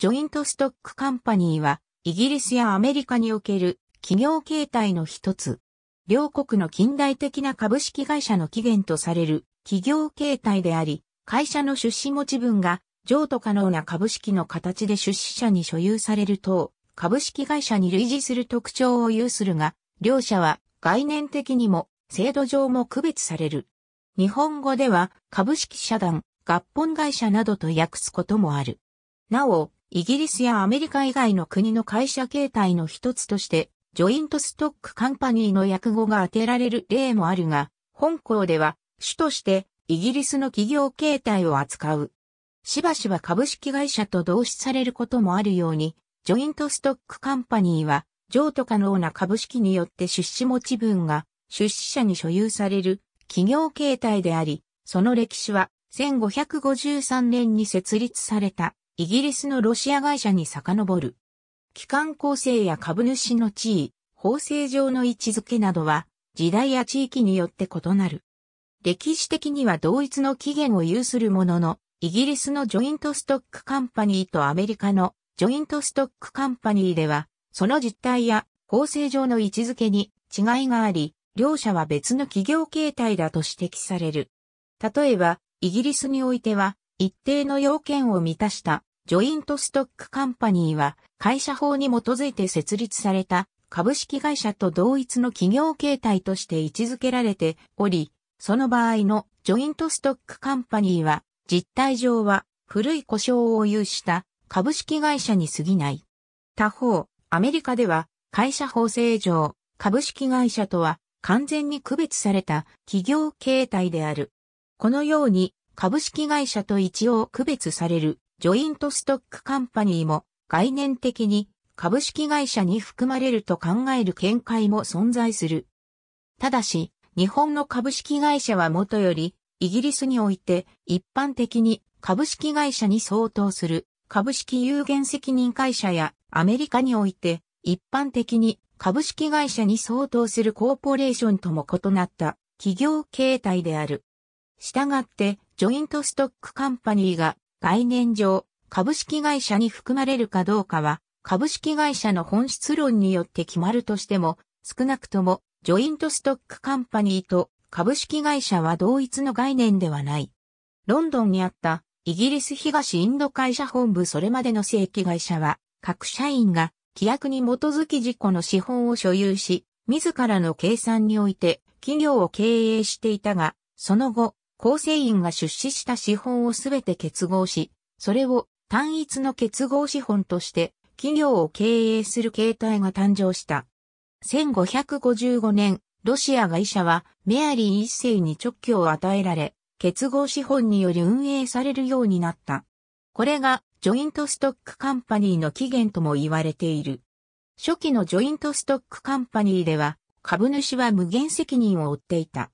ジョイントストックカンパニーは、イギリスやアメリカにおける企業形態の一つ。両国の近代的な株式会社の起源とされる企業形態であり、会社の出資持ち分が譲渡可能な株式の形で出資者に所有される等、株式会社に類似する特徴を有するが、両社は概念的にも制度上も区別される。日本語では株式社団、合本会社などと訳すこともある。なお、イギリスやアメリカ以外の国の会社形態の一つとして、ジョイントストックカンパニーの訳語が当てられる例もあるが、本校では主としてイギリスの企業形態を扱う。しばしば株式会社と同視されることもあるように、ジョイントストックカンパニーは、譲渡可能な株式によって出資持ち分が出資者に所有される企業形態であり、その歴史は1553年に設立された。イギリスのロシア会社に遡る。機関構成や株主の地位、法制上の位置づけなどは、時代や地域によって異なる。歴史的には同一の起源を有するものの、イギリスのジョイントストックカンパニーとアメリカのジョイントストックカンパニーでは、その実態や法制上の位置づけに違いがあり、両者は別の企業形態だと指摘される。例えば、イギリスにおいては、一定の要件を満たしたジョイントストックカンパニーは会社法に基づいて設立された株式会社と同一の企業形態として位置づけられており、その場合のジョイントストックカンパニーは実態上は古い故障を有した株式会社に過ぎない。他方、アメリカでは会社法制上株式会社とは完全に区別された企業形態である。このように株式会社と一応区別されるジョイントストックカンパニーも概念的に株式会社に含まれると考える見解も存在する。ただし、日本の株式会社はもとより、イギリスにおいて一般的に株式会社に相当する株式有限責任会社やアメリカにおいて一般的に株式会社に相当するコーポレーションとも異なった企業形態である。したがって、ジョイントストックカンパニーが概念上、株式会社に含まれるかどうかは、株式会社の本質論によって決まるとしても、少なくとも、ジョイントストックカンパニーと株式会社は同一の概念ではない。ロンドンにあったイギリス東インド会社本部それまでの正規会社は、各社員が規約に基づき自己の資本を所有し、自らの計算において企業を経営していたが、その後、構成員が出資した資本をすべて結合し、それを単一の結合資本として企業を経営する形態が誕生した。1555年、ロシア外社はメアリー一世に直居を与えられ、結合資本により運営されるようになった。これがジョイントストックカンパニーの起源とも言われている。初期のジョイントストックカンパニーでは株主は無限責任を負っていた。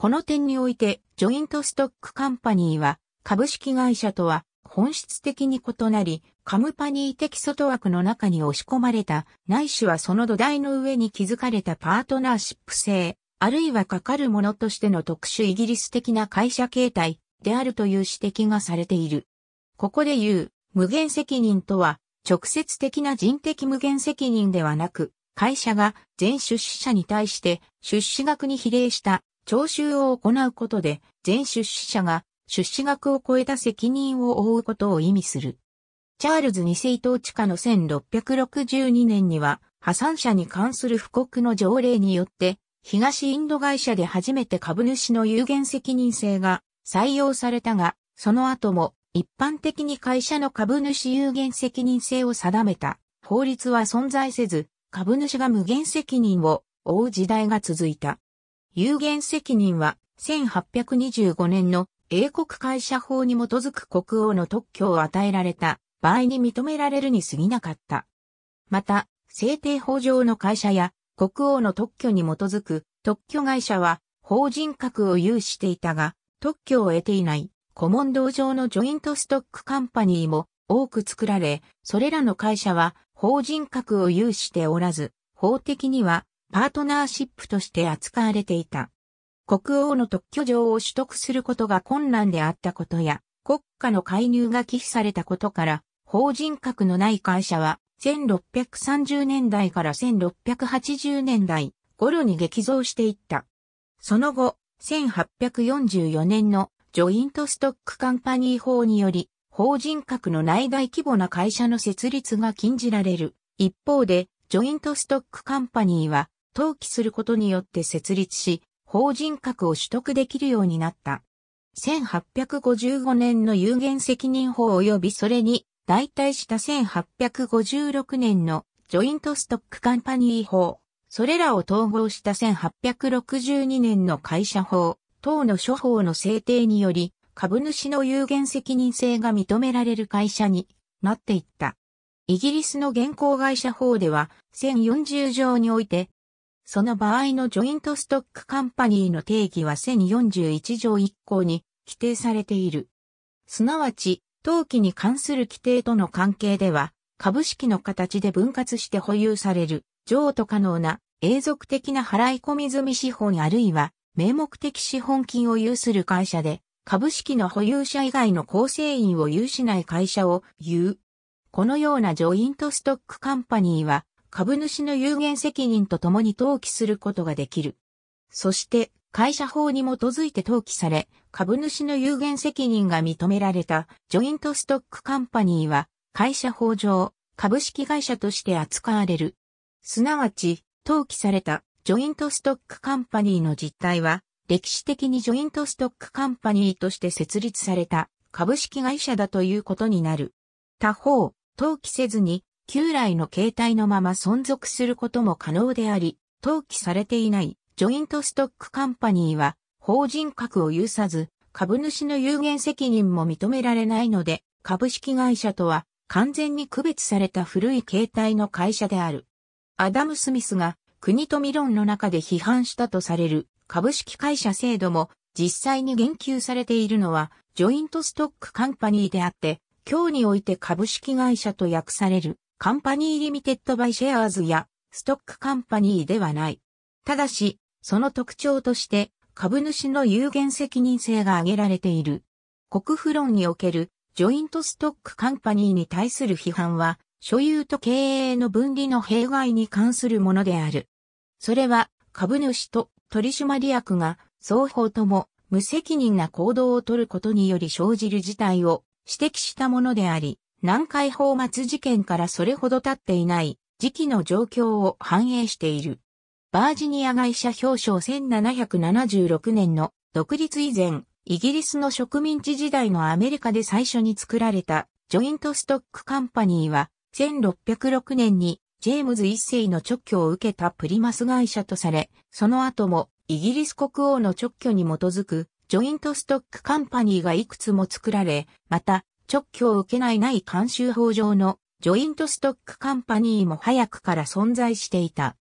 この点において、ジョイントストックカンパニーは、株式会社とは本質的に異なり、カムパニー的外枠の中に押し込まれた、ないしはその土台の上に築かれたパートナーシップ性、あるいはかかるものとしての特殊イギリス的な会社形態であるという指摘がされている。ここで言う、無限責任とは、直接的な人的無限責任ではなく、会社が全出資者に対して出資額に比例した徴収を行うことで、全出資者が出資額を超えた責任を負うことを意味する。チャールズ2世党地下の1662年には、破産者に関する布告の条例によって、東インド会社で初めて株主の有限責任制が採用されたが、その後も一般的に会社の株主有限責任制を定めた法律は存在せず、株主が無限責任を負う時代が続いた。有限責任は1825年の英国会社法に基づく国王の特許を与えられた場合に認められるに過ぎなかった。また、制定法上の会社や国王の特許に基づく特許会社は法人格を有していたが特許を得ていないコモン道上のジョイントストックカンパニーも多く作られ、それらの会社は法人格を有しておらず、法的にはパートナーシップとして扱われていた。国王の特許状を取得することが困難であったことや、国家の介入が忌避されたことから、法人格のない会社は、1630年代から1680年代頃に激増していった。その後、1844年のジョイントストックカンパニー法により、法人格の内大規模な会社の設立が禁じられる。一方で、ジョイントストックカンパニーは、登記することによって設立し、法人格を取得できるようになった。1855年の有限責任法及びそれに代替した1856年のジョイントストックカンパニー法、それらを統合した1862年の会社法、等の処方の制定により、株主の有限責任性が認められる会社になっていった。イギリスの現行会社法では、1040条において、その場合のジョイントストックカンパニーの定義は1041条1項に規定されている。すなわち、登記に関する規定との関係では、株式の形で分割して保有される、譲渡可能な永続的な払込済み資本あるいは名目的資本金を有する会社で、株式の保有者以外の構成員を有しない会社を言う。このようなジョイントストックカンパニーは株主の有限責任とともに登記することができる。そして、会社法に基づいて登記され、株主の有限責任が認められたジョイントストックカンパニーは、会社法上、株式会社として扱われる。すなわち、登記されたジョイントストックカンパニーの実態は、歴史的にジョイントストックカンパニーとして設立された株式会社だということになる。他方、登記せずに旧来の形態のまま存続することも可能であり、登記されていないジョイントストックカンパニーは法人格を有さず、株主の有限責任も認められないので、株式会社とは完全に区別された古い形態の会社である。アダム・スミスが国と未論の中で批判したとされる株式会社制度も実際に言及されているのはジョイントストックカンパニーであって、今日において株式会社と訳されるカンパニーリミテッドバイシェアーズやストックカンパニーではない。ただし、その特徴として株主の有限責任性が挙げられている。国府論におけるジョイントストックカンパニーに対する批判は、所有と経営の分離の弊害に関するものである。それは株主と取締役が双方とも無責任な行動をとることにより生じる事態を指摘したものであり、南海放末事件からそれほど経っていない時期の状況を反映している。バージニア会社表彰1776年の独立以前、イギリスの植民地時代のアメリカで最初に作られたジョイントストックカンパニーは1606年にジェームズ一世の直居を受けたプリマス会社とされ、その後もイギリス国王の直居に基づくジョイントストックカンパニーがいくつも作られ、また直挙を受けないない監修法上のジョイントストックカンパニーも早くから存在していた。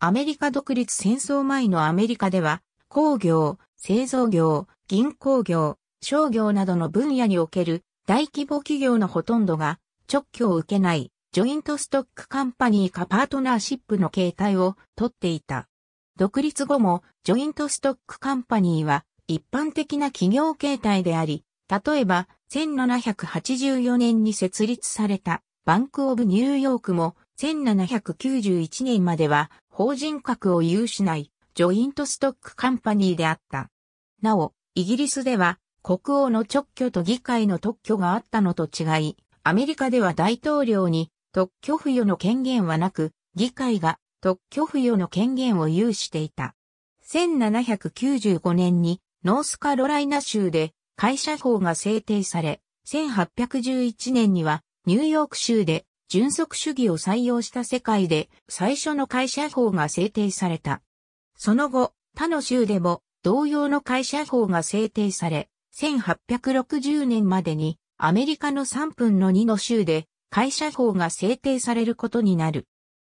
アメリカ独立戦争前のアメリカでは、工業、製造業、銀行業、商業などの分野における大規模企業のほとんどが直挙を受けないジョイントストックカンパニーかパートナーシップの形態をとっていた。独立後もジョイントストックカンパニーは一般的な企業形態であり、例えば1784年に設立されたバンクオブニューヨークも1791年までは法人格を有しないジョイントストックカンパニーであった。なお、イギリスでは国王の直居と議会の特許があったのと違い、アメリカでは大統領に特許付与の権限はなく、議会が特許付与の権限を有していた。1795年にノースカロライナ州で会社法が制定され、1811年にはニューヨーク州で純則主義を採用した世界で最初の会社法が制定された。その後、他の州でも同様の会社法が制定され、1860年までにアメリカの3分の2の州で会社法が制定されることになる。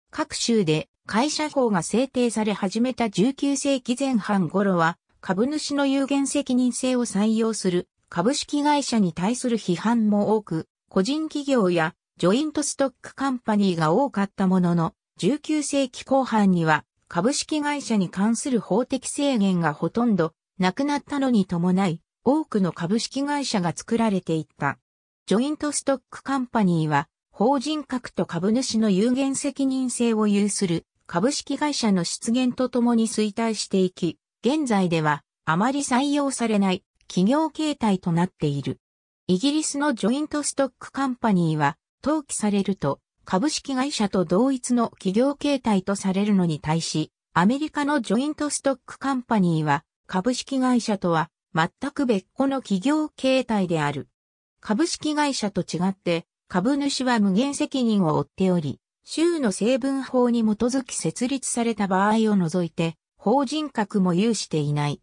各州で会社法が制定され始めた19世紀前半頃は株主の有限責任制を採用する株式会社に対する批判も多く、個人企業やジョイントストックカンパニーが多かったものの、19世紀後半には株式会社に関する法的制限がほとんどなくなったのに伴い、多くの株式会社が作られていった。ジョイントストックカンパニーは、法人格と株主の有限責任性を有する株式会社の出現とともに衰退していき、現在ではあまり採用されない企業形態となっている。イギリスのジョイントストックカンパニーは登記されると株式会社と同一の企業形態とされるのに対し、アメリカのジョイントストックカンパニーは株式会社とは全く別個の企業形態である。株式会社と違って株主は無限責任を負っており、州の成分法に基づき設立された場合を除いて、法人格も有していない。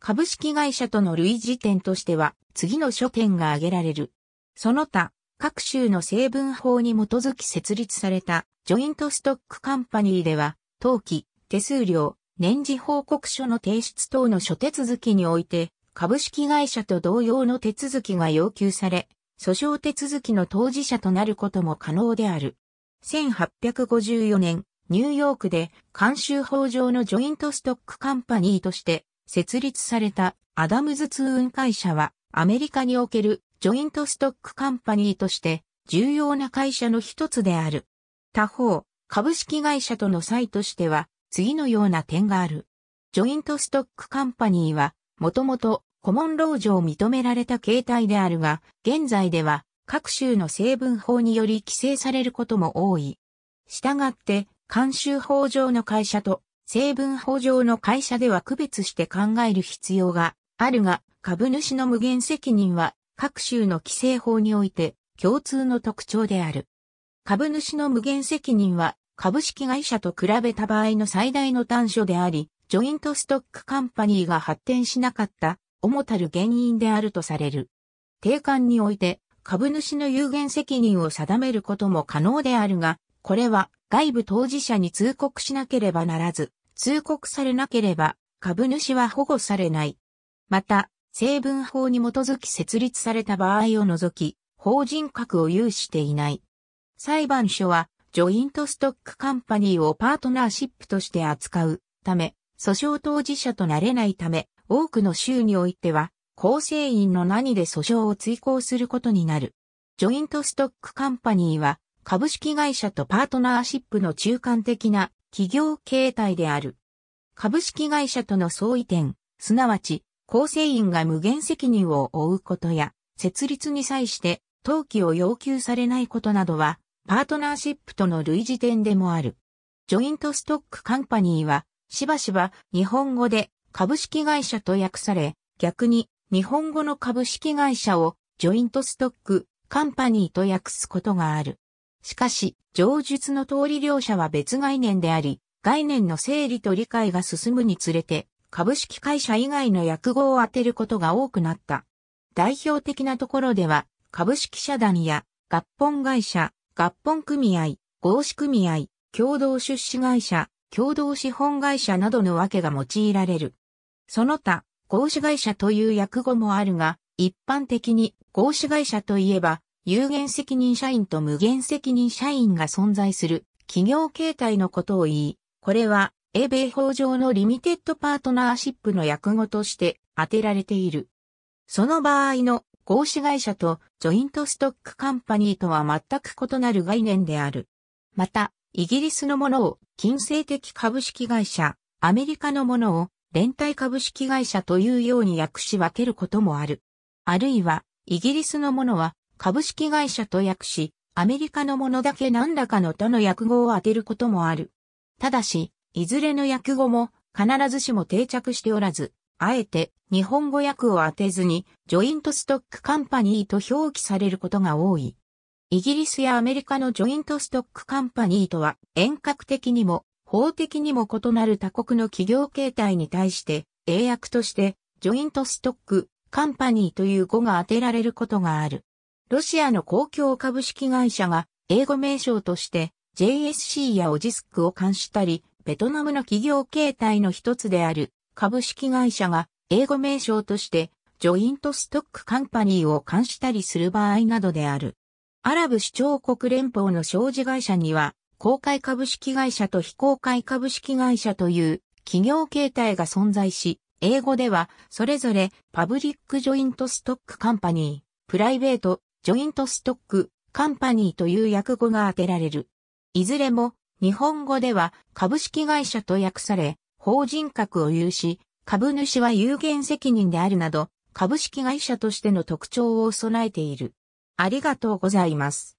株式会社との類似点としては、次の書店が挙げられる。その他、各州の成分法に基づき設立された、ジョイントストックカンパニーでは、登記、手数料、年次報告書の提出等の諸手続きにおいて、株式会社と同様の手続きが要求され、訴訟手続きの当事者となることも可能である。1854年、ニューヨークで監修法上のジョイントストックカンパニーとして設立されたアダムズ通運会社はアメリカにおけるジョイントストックカンパニーとして重要な会社の一つである。他方、株式会社との際としては次のような点がある。ジョイントストックカンパニーはもともとコモンロージを認められた形態であるが、現在では各州の成分法により規制されることも多い。したがって、慣習法上の会社と成分法上の会社では区別して考える必要があるが、株主の無限責任は各州の規制法において共通の特徴である。株主の無限責任は株式会社と比べた場合の最大の短所であり、ジョイントストックカンパニーが発展しなかった主たる原因であるとされる。定款において株主の有限責任を定めることも可能であるが、これは外部当事者に通告しなければならず、通告されなければ株主は保護されない。また、成分法に基づき設立された場合を除き、法人格を有していない。裁判所は、ジョイントストックカンパニーをパートナーシップとして扱うため、訴訟当事者となれないため、多くの州においては、構成員の何で訴訟を追行することになる。ジョイントストックカンパニーは、株式会社とパートナーシップの中間的な企業形態である。株式会社との相違点、すなわち、構成員が無限責任を負うことや、設立に際して登記を要求されないことなどは、パートナーシップとの類似点でもある。ジョイントストックカンパニーは、しばしば日本語で株式会社と訳され、逆に日本語の株式会社をジョイントストックカンパニーと訳すことがある。しかし、上述の通り両者は別概念であり、概念の整理と理解が進むにつれて、株式会社以外の訳語を当てることが多くなった。代表的なところでは、株式社団や、合本会社、合本組合、合資組合、共同出資会社、共同資本会社などの訳が用いられる。その他、合資会社という訳語もあるが、一般的に合資会社といえば、有限責任社員と無限責任社員が存在する企業形態のことを言い、これは英米法上のリミテッドパートナーシップの訳語として当てられている。その場合の合資会社とジョイントストックカンパニーとは全く異なる概念である。また、イギリスのものを金星的株式会社、アメリカのものを連帯株式会社というように訳し分けることもある。あるいは、イギリスのものは株式会社と訳し、アメリカのものだけ何らかの他の訳語を当てることもある。ただし、いずれの訳語も必ずしも定着しておらず、あえて日本語訳を当てずに、ジョイントストックカンパニーと表記されることが多い。イギリスやアメリカのジョイントストックカンパニーとは遠隔的にも法的にも異なる他国の企業形態に対して英訳としてジョイントストックカンパニーという語が当てられることがある。ロシアの公共株式会社が英語名称として JSC やオジスクを冠したり、ベトナムの企業形態の一つである株式会社が英語名称としてジョイントストックカンパニーを冠したりする場合などである。アラブ首長国連邦の商事会社には公開株式会社と非公開株式会社という企業形態が存在し、英語ではそれぞれパブリックジョイントストックカンパニー、プライベートジョイントストック、カンパニーという訳語が当てられる。いずれも、日本語では株式会社と訳され、法人格を有し、株主は有限責任であるなど、株式会社としての特徴を備えている。ありがとうございます。